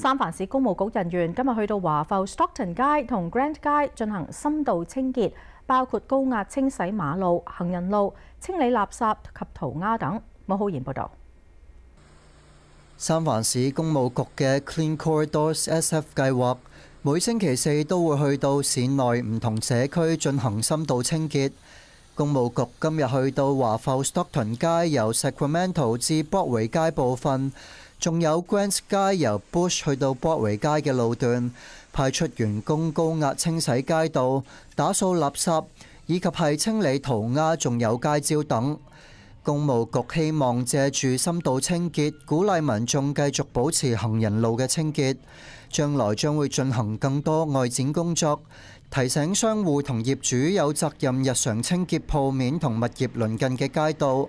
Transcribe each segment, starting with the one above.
三藩市公務局人員今日去到華埠 Stockton 街同 g r a n d 街進行深度清潔，包括高壓清洗馬路、行人路、清理垃圾及塗鴉等。武浩然報導。三藩市公務局嘅 Clean Corridors SF 計劃每星期四都會去到市內唔同社區進行深度清潔。公務局今日去到華埠 Stockton 街由 Sacramento 至博維街部分。仲有 Grant 街由 Bush 去到 b o w i 街嘅路段，派出員工高壓清洗街道、打掃垃圾以及係清理涂鸦，仲有街招等。公務局希望借住深度清潔，鼓勵民眾繼續保持行人路嘅清潔。將來將會進行更多外展工作，提醒商户同業主有責任日常清潔鋪面同物業鄰近嘅街道。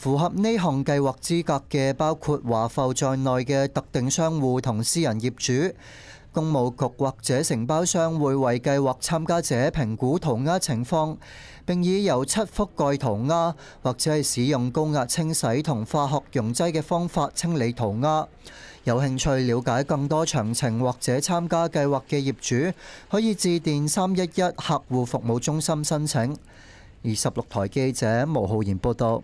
符合呢项计划资格嘅包括华埠在内嘅特定商户同私人业主，公务局或者承包商会为计划参加者评估涂鸦情况，并以油漆覆盖涂鸦或者系使用高压清洗同化学溶剂嘅方法清理涂鸦。有兴趣了解更多详情或者参加计划嘅业主可以致电三一一客户服务中心申请。二十六台记者毛浩然报道。